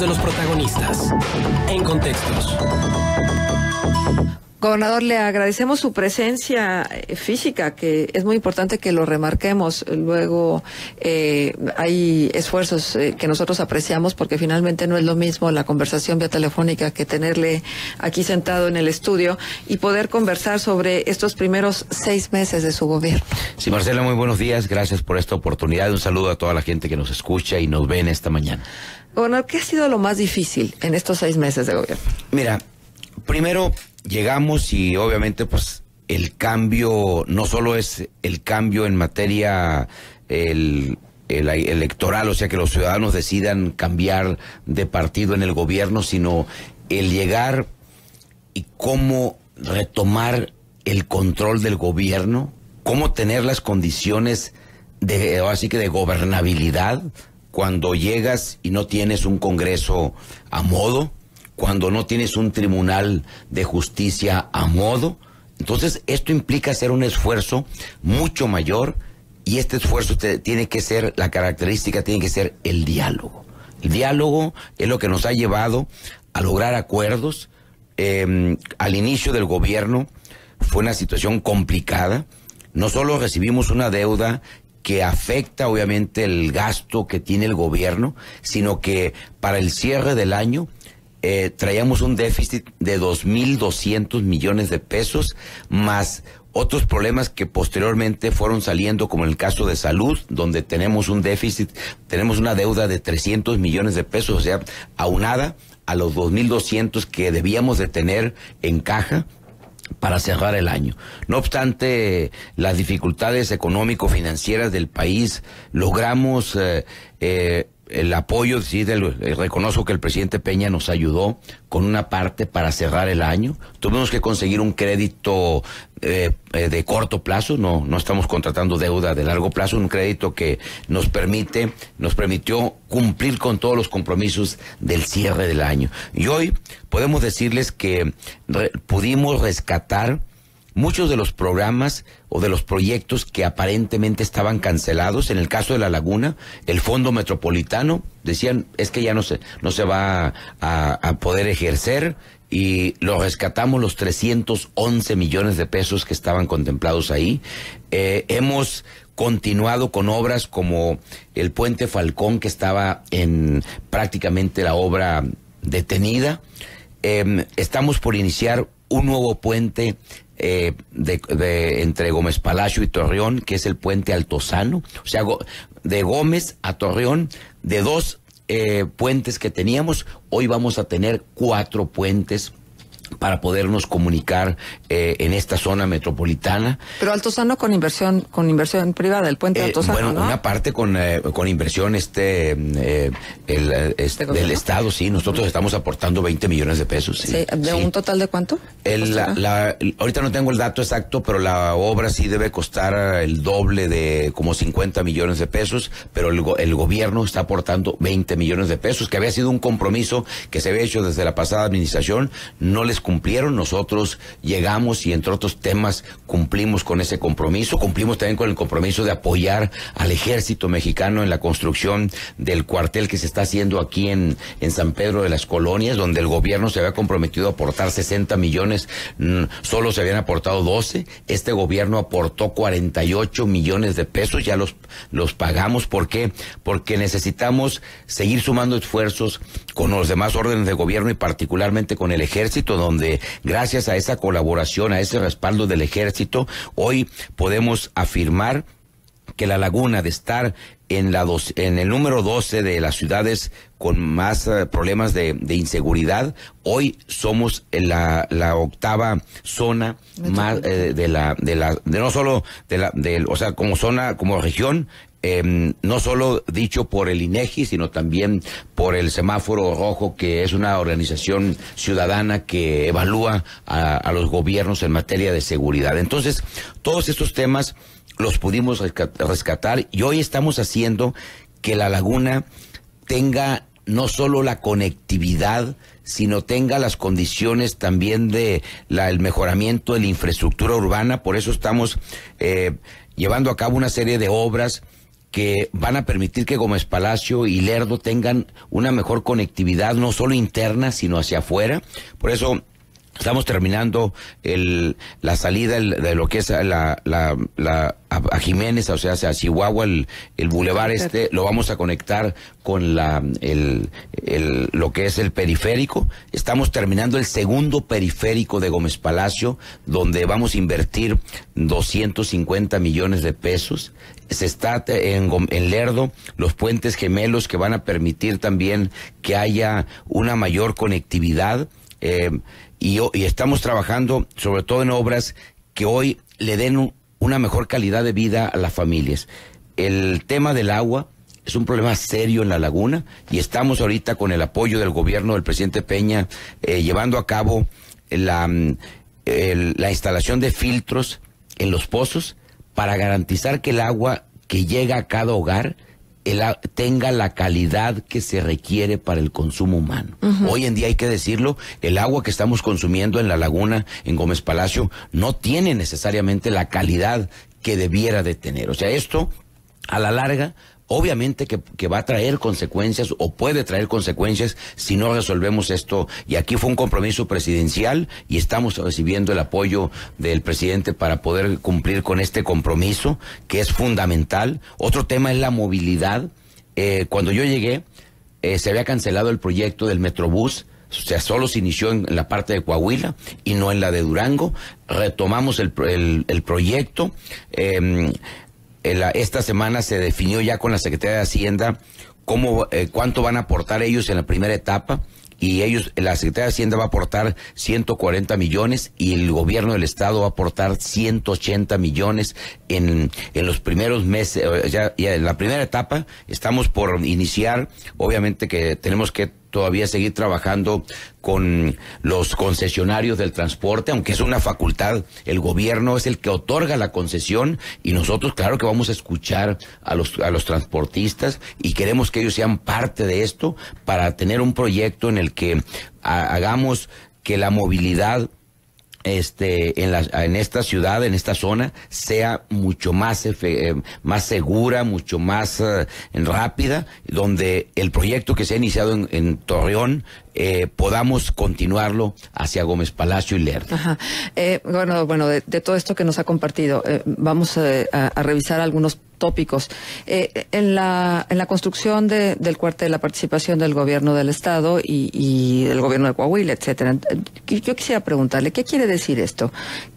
de los protagonistas, en contextos. Gobernador, le agradecemos su presencia eh, física, que es muy importante que lo remarquemos. Luego eh, hay esfuerzos eh, que nosotros apreciamos porque finalmente no es lo mismo la conversación vía telefónica que tenerle aquí sentado en el estudio y poder conversar sobre estos primeros seis meses de su gobierno. Sí, Marcela, muy buenos días. Gracias por esta oportunidad. Un saludo a toda la gente que nos escucha y nos ve esta mañana. Bueno, ¿qué ha sido lo más difícil en estos seis meses de gobierno? Mira, primero llegamos y obviamente pues el cambio no solo es el cambio en materia electoral, o sea que los ciudadanos decidan cambiar de partido en el gobierno, sino el llegar y cómo retomar el control del gobierno, cómo tener las condiciones así que de gobernabilidad cuando llegas y no tienes un Congreso a modo, cuando no tienes un Tribunal de Justicia a modo. Entonces, esto implica hacer un esfuerzo mucho mayor y este esfuerzo tiene que ser, la característica tiene que ser el diálogo. El diálogo es lo que nos ha llevado a lograr acuerdos. Em, al inicio del gobierno fue una situación complicada. No solo recibimos una deuda que afecta obviamente el gasto que tiene el gobierno, sino que para el cierre del año eh, traíamos un déficit de 2.200 millones de pesos, más otros problemas que posteriormente fueron saliendo, como en el caso de salud, donde tenemos un déficit, tenemos una deuda de 300 millones de pesos, o sea, aunada a los 2.200 que debíamos de tener en caja para cerrar el año. No obstante las dificultades económico-financieras del país, logramos eh, eh el apoyo, sí, del, eh, reconozco que el presidente Peña nos ayudó con una parte para cerrar el año. Tuvimos que conseguir un crédito eh, eh, de corto plazo, no, no estamos contratando deuda de largo plazo, un crédito que nos permite, nos permitió cumplir con todos los compromisos del cierre del año. Y hoy podemos decirles que pudimos rescatar muchos de los programas de los proyectos que aparentemente estaban cancelados. En el caso de La Laguna, el Fondo Metropolitano, decían, es que ya no se, no se va a, poder ejercer y lo rescatamos los 311 millones de pesos que estaban contemplados ahí. Eh, hemos continuado con obras como el puente Falcón que estaba en prácticamente la obra detenida. Em, estamos por iniciar un nuevo puente eh, de, entre Gómez Palacio y Torreón, que es el puente Altozano, o sea, de Gómez a Torreón, de dos eh, puentes que teníamos, hoy vamos a tener cuatro puentes para podernos comunicar eh, en esta zona metropolitana. Pero Altozano con inversión con inversión privada, el puente eh, Altozano. bueno, una parte con, eh, con inversión este, el, este del Estado, sí, nosotros estamos aportando 20 millones de pesos. ¿De un total de cuánto? ahorita no tengo el dato exacto, pero la obra sí debe costar el doble de como 50 millones de pesos, pero el, el gobierno está aportando 20 millones de pesos, que había sido un compromiso que se había hecho desde la pasada administración, no les cumplieron, nosotros llegamos y entre otros temas cumplimos con ese compromiso, cumplimos también con el compromiso de apoyar al ejército mexicano en la construcción del cuartel que se está haciendo aquí en, en San Pedro de las Colonias, donde el gobierno se había comprometido a aportar 60 millones, mm, solo se habían aportado 12, este gobierno aportó 48 millones de pesos, ya los, los pagamos, ¿por qué? Porque necesitamos seguir sumando esfuerzos con los demás órdenes de gobierno y particularmente con el ejército, donde gracias a esa colaboración, a ese respaldo del ejército, hoy podemos afirmar que la laguna de estar en, la en el número 12 de las ciudades con más eh, problemas de, inseguridad, hoy somos en la, octava zona más eh, de, la, de la de no solo de la del o sea como zona como región Em, no solo dicho por el INEGI, e sino también por el Semáforo Rojo, que es una organización ciudadana que evalúa a, los gobiernos en materia de seguridad. Entonces, todos estos temas los pudimos rescatar y hoy estamos haciendo que la laguna tenga no solo la conectividad, sino tenga las condiciones también de el mejoramiento de la infraestructura urbana. Por eso estamos eh, llevando a cabo una serie de obras que van a permitir que Gómez Palacio y Lerdo tengan una mejor conectividad, no solo interna, sino hacia afuera. Por eso estamos terminando el, la salida de lo que es la, la, a, Jiménez, o sea, hacia Chihuahua, el, el bulevar este, lo vamos a conectar con la, el, lo que es el periférico. Estamos terminando el segundo periférico de Gómez Palacio, donde vamos a invertir 250 millones de pesos se está eh, en, Lerdo los puentes gemelos que van a permitir también que haya una mayor conectividad eh, y, estamos trabajando sobre todo en obras que hoy le den una mejor calidad de vida a las familias. El tema del agua es un problema serio en la laguna y estamos ahorita con el apoyo del gobierno del presidente Peña eh, llevando a cabo la, mm, la instalación de filtros en los pozos para garantizar que el agua que llega a cada hogar tenga la calidad que se requiere para el consumo humano. Hoy en día hay que decirlo, el agua que estamos consumiendo en la laguna, en Gómez Palacio, no tiene necesariamente la calidad que debiera de tener. O sea, esto a la larga obviamente que, va a traer consecuencias o puede traer consecuencias si no resolvemos esto. Y aquí fue un compromiso presidencial y estamos recibiendo el apoyo del presidente para poder cumplir con este compromiso que es fundamental. Otro tema es la movilidad. Eh, cuando yo llegué, eh, se había cancelado el proyecto del Metrobús. O sea, solo se inició en la parte de Coahuila y no en la de Durango. Retomamos el, proyecto. Em, esta semana se definió ya con la Secretaría de Hacienda cómo, eh, cuánto van a aportar ellos en la primera etapa y ellos, la Secretaría de Hacienda va a aportar 140 millones y el gobierno del Estado va a aportar 180 millones en, en los primeros meses, ya en la primera etapa, estamos por iniciar, obviamente que tenemos que todavía seguir trabajando con los concesionarios del transporte, aunque es una facultad, el gobierno es el que otorga la concesión y nosotros claro que vamos a escuchar a los, a los transportistas y queremos que ellos sean parte de esto para tener un proyecto en el que hagamos que la movilidad este, en, en esta ciudad, en esta zona, sea mucho más, eh, más segura, mucho más eh, rápida, donde el proyecto que se ha iniciado en Torreón eh, podamos continuarlo hacia Gómez Palacio y Lerdo. Ajá. Eh, bueno, bueno de, todo esto que nos ha compartido, eh, vamos a, revisar algunos tópicos. en, la, en la construcción de, del cuartel, la participación del gobierno del Estado y, del gobierno de Coahuila, etcétera. Yo quisiera preguntarle, ¿qué quiere decir esto?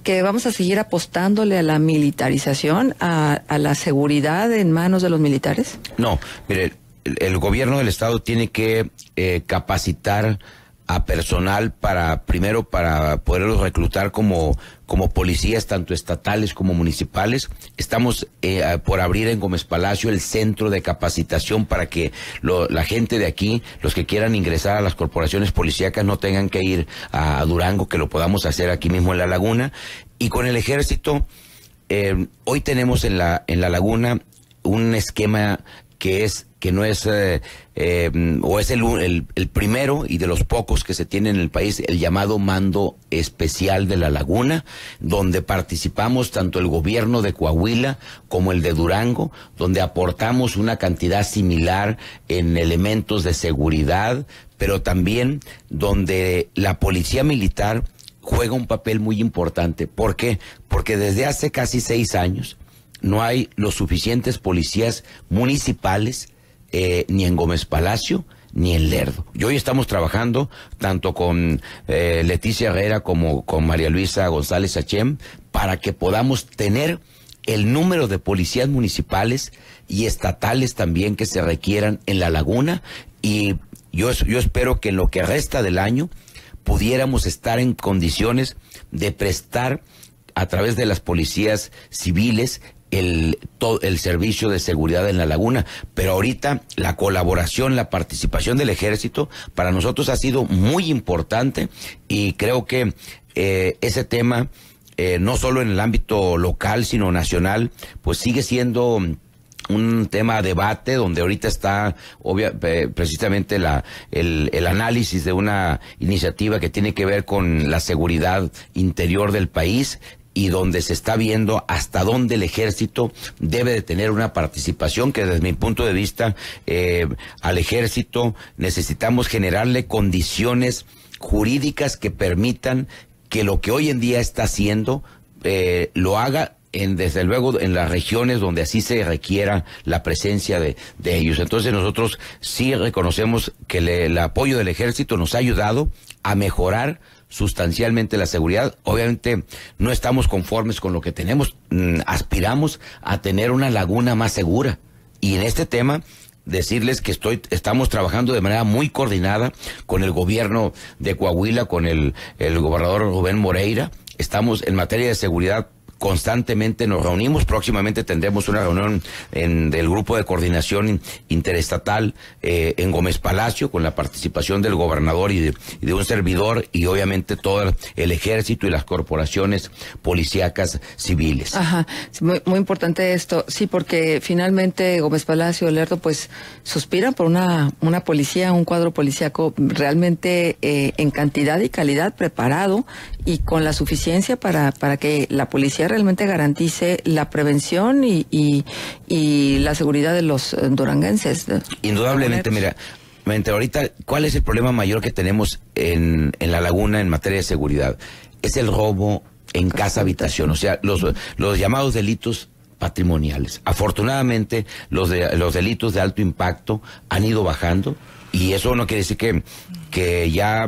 ¿Que vamos a seguir apostándole a la militarización, a, a la seguridad en manos de los militares? No, mire, el, gobierno del estado tiene que eh, capacitar a personal para primero para poderlos reclutar como como policías tanto estatales como municipales estamos eh, por abrir en Gómez Palacio el centro de capacitación para que la gente de aquí los que quieran ingresar a las corporaciones policíacas no tengan que ir a, Durango que lo podamos hacer aquí mismo en la Laguna y con el Ejército eh, hoy tenemos en la en la Laguna un esquema que es que no es eh, eh, o es el, el, el, primero y de los pocos que se tiene en el país el llamado mando especial de la laguna donde participamos tanto el gobierno de Coahuila como el de Durango donde aportamos una cantidad similar en elementos de seguridad pero también donde la policía militar juega un papel muy importante. ¿Por qué? Porque desde hace casi seis años no hay los suficientes policías municipales eh, ni en Gómez Palacio ni en Lerdo. Y hoy estamos trabajando tanto con eh, Leticia Herrera como con María Luisa González Hachem para que podamos tener el número de policías municipales y estatales también que se requieran en la laguna y yo, yo espero que en lo que resta del año pudiéramos estar en condiciones de prestar a través de las policías civiles el, todo el servicio de seguridad en la laguna. Pero ahorita la colaboración, la participación del ejército para nosotros ha sido muy importante y creo que eh, ese tema, eh, no solo en el ámbito local, sino nacional, pues sigue siendo un tema de debate donde ahorita está precisamente la, el, el, análisis de una iniciativa que tiene que ver con la seguridad interior del país, y donde se está viendo hasta dónde el ejército debe de tener una participación que desde mi punto de vista eh, al ejército necesitamos generarle condiciones jurídicas que permitan que lo que hoy en día está haciendo eh, lo haga en, desde luego en las regiones donde así se requiera la presencia de, ellos. Entonces nosotros sí reconocemos que el apoyo del ejército nos ha ayudado a mejorar sustancialmente la seguridad. Obviamente no estamos conformes con lo que tenemos, mm, aspiramos a tener una laguna más segura. Y en este tema decirles que estoy, estamos trabajando de manera muy coordinada con el gobierno de Coahuila, con el, el gobernador Rubén Moreira. Estamos en materia de seguridad constantemente nos reunimos. Próximamente tendremos una reunión en, del grupo de coordinación interestatal eh, en Gómez Palacio con la participación del gobernador y de, un servidor y obviamente todo el ejército y las corporaciones policíacas civiles. Ajá, muy, muy importante esto, sí, porque finalmente Gómez Palacio, Lerdo, pues suspiran por una, una policía, un cuadro policíaco realmente eh, en cantidad y calidad preparado y con la suficiencia para, para que la policía realmente garantice la prevención y, y, la seguridad de los eh, duranguenses. Indudablemente, mira, ahorita, ¿cuál es el problema mayor que tenemos en, la laguna en materia de seguridad? Es el robo en casa habitación, o sea, los, los llamados delitos patrimoniales. Afortunadamente, los, de, los delitos de alto impacto han ido bajando y eso no quiere decir que, que ya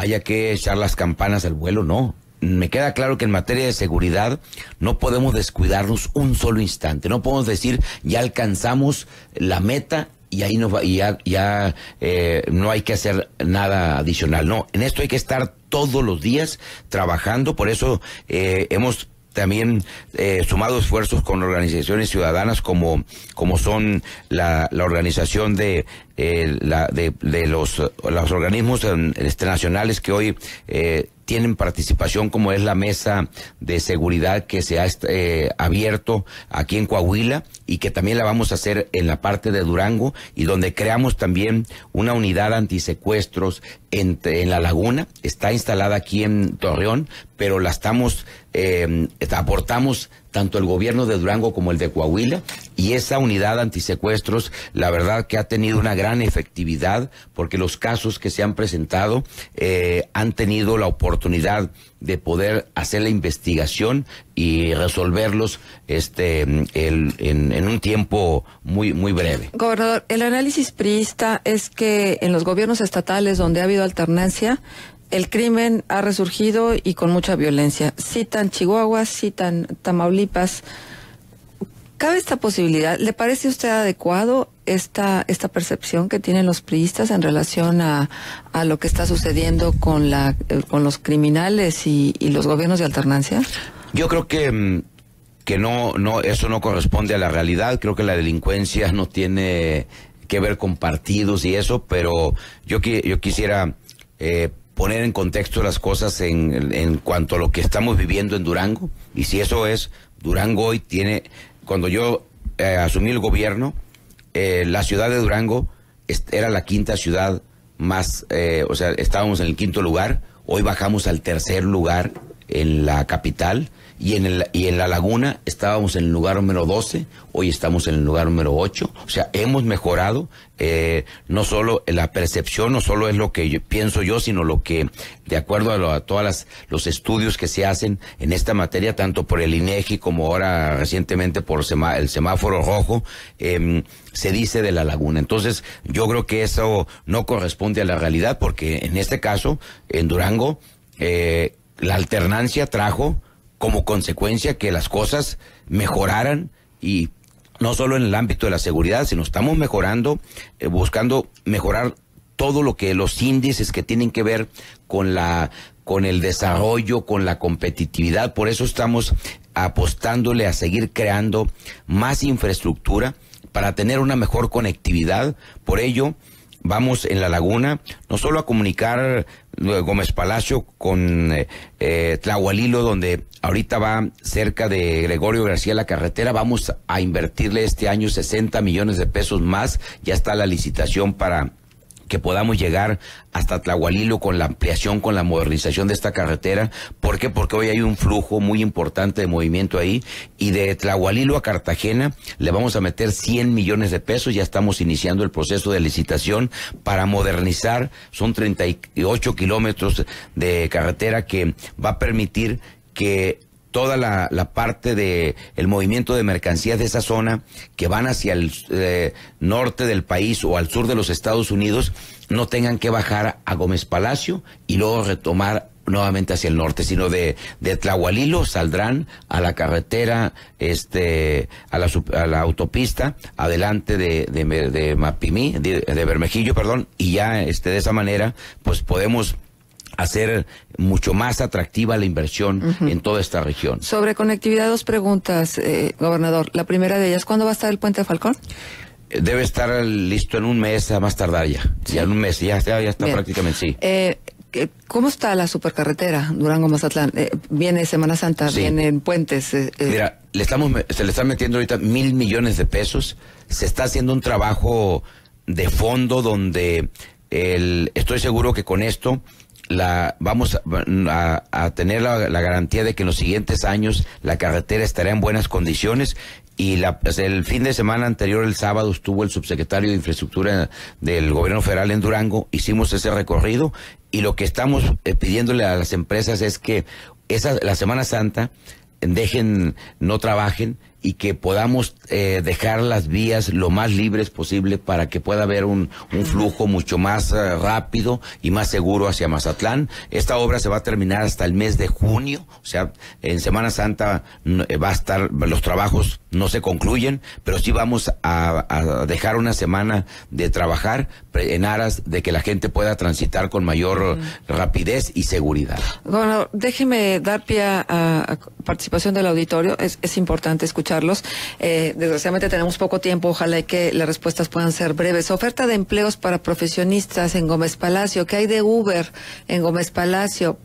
haya que echar las campanas al vuelo, no. Me queda claro que en materia de seguridad no podemos descuidarnos un solo instante, no podemos decir ya alcanzamos la meta y ahí no, y ya, eh, no hay que hacer nada adicional. No, en esto hay que estar todos los días trabajando, por eso eh, hemos también eh, sumado esfuerzos con organizaciones ciudadanas como, como son la, la organización de, eh, la, de, los, los organismos internacionales este, que hoy eh, tienen participación, como es la mesa de seguridad que se ha eh, abierto aquí en Coahuila y que también la vamos a hacer en la parte de Durango y donde creamos también una unidad antisecuestros en la laguna. Está instalada aquí en Torreón, pero la estamos Em, aportamos tanto el gobierno de Durango como el de Coahuila y esa unidad antisecuestros, la verdad que ha tenido una gran efectividad porque los casos que se han presentado eh, han tenido la oportunidad de poder hacer la investigación y resolverlos este en, un tiempo muy muy breve. Gobernador, el análisis priista es que en los gobiernos estatales donde ha habido alternancia el crimen ha resurgido y con mucha violencia. Citan Chihuahua, citan Tamaulipas. ¿Cabe esta posibilidad? ¿Le parece a usted adecuado esta, esta percepción que tienen los priistas en relación a, lo que está sucediendo con, la, eh, con los criminales y, los gobiernos de alternancia? Yo creo que, mm, que no, no, eso no corresponde a la realidad. Creo que la delincuencia no tiene que ver con partidos y eso, pero yo, yo quisiera eh, poner en contexto las cosas en, en cuanto a lo que estamos viviendo en Durango. Y si eso es, Durango hoy tiene, cuando yo eh, asumí el gobierno, eh, la ciudad de Durango era la quinta ciudad más, eh, o sea, estábamos en el quinto lugar, hoy bajamos al tercer lugar en la capital y en, el, y en la laguna estábamos en el lugar número 12, hoy estamos en el lugar número 8, o sea, hemos mejorado, eh, no solo la percepción, no solo es lo que pienso yo, sino lo que, de acuerdo a, lo, a las los estudios que se hacen en esta materia, tanto por el INEGI e como ahora recientemente por el semáforo rojo, em, se dice de la laguna. Entonces, yo creo que eso no corresponde a la realidad, porque en este caso, en Durango, eh, la alternancia trajo como consecuencia que las cosas mejoraran y no solo en el ámbito de la seguridad, sino estamos mejorando, eh, buscando mejorar todo lo que los índices que tienen que ver con la con el desarrollo, con la competitividad, por eso estamos apostándole a seguir creando más infraestructura para tener una mejor conectividad, por ello vamos en la laguna, no solo a comunicar eh, Gómez Palacio con eh, eh, Tlahualilo, donde ahorita va cerca de Gregorio García la carretera, vamos a invertirle este año 60 millones de pesos más, ya está la licitación para que podamos llegar hasta Tlahualilo con la ampliación, con la modernización de esta carretera. ¿Por qué? Porque hoy hay un flujo muy importante de movimiento ahí y de Tlahualilo a Cartagena le vamos a meter 100 millones de pesos. Ya estamos iniciando el proceso de licitación para modernizar. Son 38 kilómetros de carretera que va a permitir que toda la, la parte de el movimiento de mercancías de esa zona que van hacia el eh, norte del país o al sur de los Estados Unidos no tengan que bajar a Gómez Palacio y luego retomar nuevamente hacia el norte, sino de, de Tlahualilo saldrán a la carretera, este, a la, a la autopista, adelante de, de, de Mapimí, de, Bermejillo, perdón, y ya este, de esa manera, pues podemos hacer mucho más atractiva la inversión en toda esta región. Sobre conectividad, dos preguntas, eh, gobernador. La primera de ellas, ¿cuándo va a estar el puente de Falcón? Eh, debe estar listo en un mes a más tardar ya. Sí. en un mes, ya, está prácticamente, sí. Eh, ¿Cómo está la supercarretera Durango-Mazatlán? viene Semana Santa, vienen puentes. Mira, le estamos, se le están metiendo ahorita mil millones de pesos. Se está haciendo un trabajo de fondo donde el, estoy seguro que con esto la, vamos a, tener la, garantía de que en los siguientes años la carretera estará en buenas condiciones. Y la, pues, el fin de semana anterior, el sábado, estuvo el subsecretario de Infraestructura del Gobierno Federal en Durango. Hicimos ese recorrido y lo que estamos eh, pidiéndole a las empresas es que esa, la Semana Santa dejen, no trabajen, y que podamos eh, dejar las vías lo más libres posible para que pueda haber un, flujo mucho más eh, rápido y más seguro hacia Mazatlán. Esta obra se va a terminar hasta el mes de junio, o sea, en Semana Santa eh, va a estar, los trabajos no se concluyen, pero sí vamos a, dejar una semana de trabajar en aras de que la gente pueda transitar con mayor rapidez y seguridad. Bueno, déjeme dar pie a, participación del auditorio, es importante escuchar Carlos, eh, desgraciadamente tenemos poco tiempo, ojalá que las respuestas puedan ser breves. Oferta de empleos para profesionistas en Gómez Palacio. ¿Qué hay de Uber en Gómez Palacio?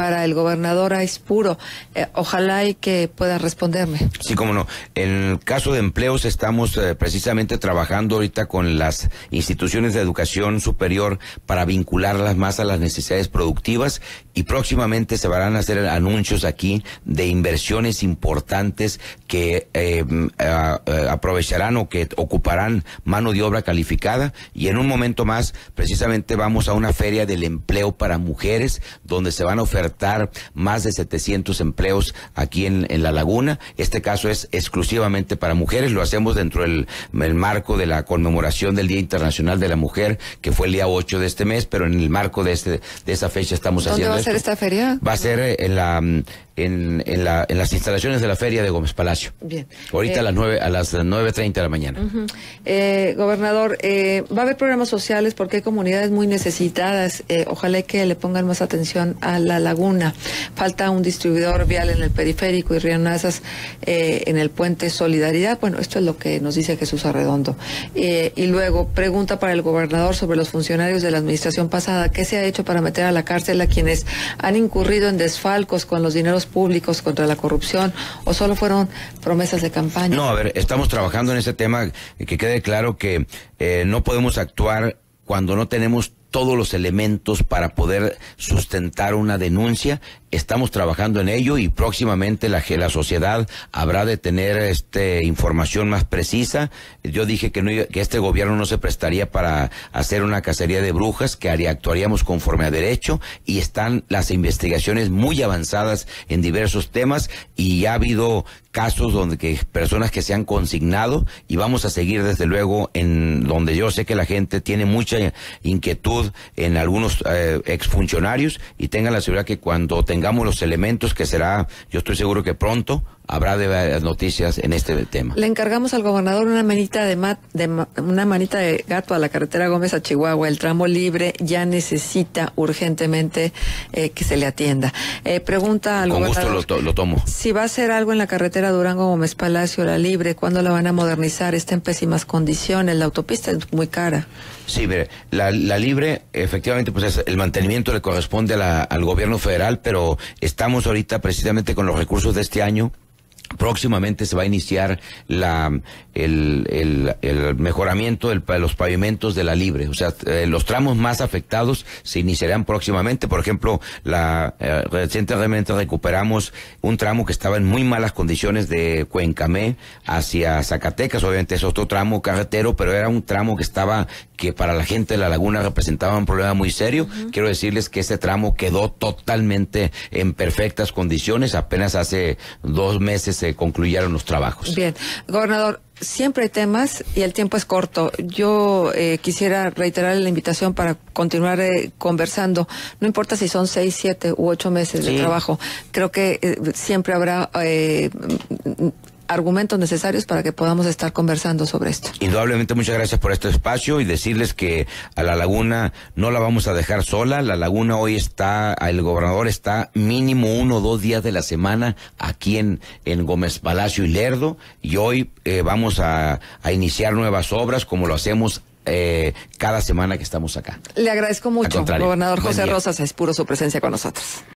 para el gobernador Aispuro. Eh, ojalá y que pueda responderme. Sí, cómo no. En el caso de empleos estamos eh, precisamente trabajando ahorita con las instituciones de educación superior para vincularlas más a las necesidades productivas y próximamente se van a hacer anuncios aquí de inversiones importantes que eh, mm, aprovecharán o que ocuparán mano de obra calificada y en un momento más precisamente vamos a una feria del empleo para mujeres donde se van a ofertar más de 700 empleos aquí en, La Laguna. Este caso es exclusivamente para mujeres, lo hacemos dentro del el marco de la conmemoración del Día Internacional de la Mujer, que fue el día 8 de este mes, pero en el marco de, este, de esa fecha estamos haciendo. ¿Dónde va a ser esta feria? Va a ser eh, en la mm, en, en, las instalaciones de la feria de Gómez Palacio. Bien. Ahorita a eh, las 9 a las 9.30 de la mañana. eh, gobernador, eh, va a haber programas sociales porque hay comunidades muy necesitadas. Eh, ojalá que le pongan más atención a la laguna. Falta un distribuidor vial en el periférico y Nazas eh, en el puente Solidaridad. Bueno, esto es lo que nos dice Jesús Arredondo. y luego, pregunta para el gobernador sobre los funcionarios de la administración pasada. ¿Qué se ha hecho para meter a la cárcel a quienes han incurrido en desfalcos con los dineros públicos, contra la corrupción, o solo fueron promesas de campaña? No, a ver, estamos trabajando en ese tema, que quede claro que eh, no podemos actuar cuando no tenemos todos los elementos para poder sustentar una denuncia. Estamos trabajando en ello y próximamente la, sociedad habrá de tener este, información más precisa. Yo dije que, no, este gobierno no se prestaría para hacer una cacería de brujas, que actuaríamos conforme a derecho y están las investigaciones muy avanzadas en diversos temas y ha habido casos donde personas que se han consignado y vamos a seguir desde luego en donde yo sé que la gente tiene mucha inquietud en algunos ex eh, exfuncionarios y tengan la seguridad que cuando tengamos los elementos, que será, yo estoy seguro que pronto, habrá de noticias en este tema. Le encargamos al gobernador una manita de, mat, de una manita de gato a la carretera Gómez a Chihuahua. El tramo libre ya necesita urgentemente eh, que se le atienda. Eh, pregunta al Con Gusto lo, tomo. Si va a hacer algo en la carretera Durango Gómez Palacio la libre, ¿cuándo la van a modernizar? Está en pésimas condiciones. La autopista es muy cara. Sí, mire, la, libre, efectivamente, pues el mantenimiento le corresponde al gobierno federal, pero estamos ahorita precisamente con los recursos de este año Próximamente se va a iniciar la, el, el, mejoramiento de los pavimentos de la libre. O sea, eh, los tramos más afectados se iniciarán próximamente. Por ejemplo, la, eh, recientemente recuperamos un tramo que estaba en muy malas condiciones de Cuencamé hacia Zacatecas. Obviamente es otro tramo carretero, pero era un tramo que estaba que para la gente de la laguna representaba un problema muy serio. Quiero decirles que ese tramo quedó totalmente en perfectas condiciones. Apenas hace dos meses se concluyeron los trabajos. Bien, gobernador, siempre hay temas y el tiempo es corto. Yo eh, quisiera reiterar la invitación para continuar eh, conversando. No importa si son seis, siete u ocho meses de trabajo. Creo que eh, siempre habrá argumentos necesarios para que podamos estar conversando sobre esto. Indudablemente, muchas gracias por este espacio y decirles que a la laguna no la vamos a dejar sola. La laguna hoy está, el gobernador está mínimo uno o dos días de la semana aquí en, en Gómez Palacio y Lerdo y hoy eh, vamos a, iniciar nuevas obras como lo hacemos eh, cada semana que estamos acá. Le agradezco mucho, gobernador José Rosas, es puro su presencia con nosotros.